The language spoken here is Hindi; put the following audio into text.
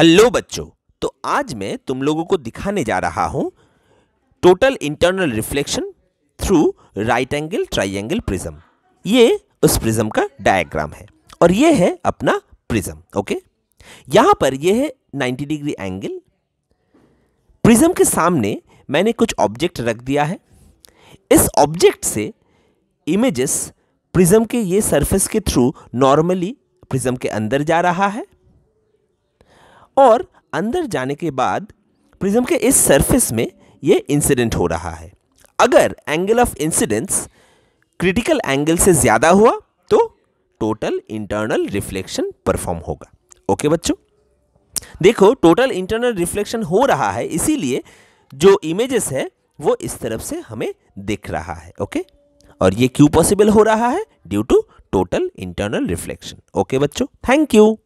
हेलो बच्चों तो आज मैं तुम लोगों को दिखाने जा रहा हूँ total internal reflection through right angle triangle prism ये उस प्रिज्म का डायग्राम है और ये है अपना प्रिज्म ओके यहाँ पर ये है 90 डिग्री एंगल प्रिज्म के सामने मैंने कुछ ऑब्जेक्ट रख दिया है इस ऑब्जेक्ट से इमेजेस प्रिज्म के ये सरफेस के थ्रू नॉर्मली प्रिज्म के अंदर जा रहा है और अंदर जाने के बाद प्रिज्म के इस सरफेस में ये इंसिडेंट हो रहा है अगर angle of incidence critical angle से ज़्यादा हुआ तो टोटल इंटरनल रिफ्लेक्शन परफॉर्म होगा ओके बच्चों देखो टोटल इंटरनल रिफ्लेक्शन हो रहा है इसीलिए जो इमेजेस है वो इस तरफ से हमें दिख रहा है ओके और ये क्यों पॉसिबल हो रहा है due to total internal reflection okay बच्चों थैंक यू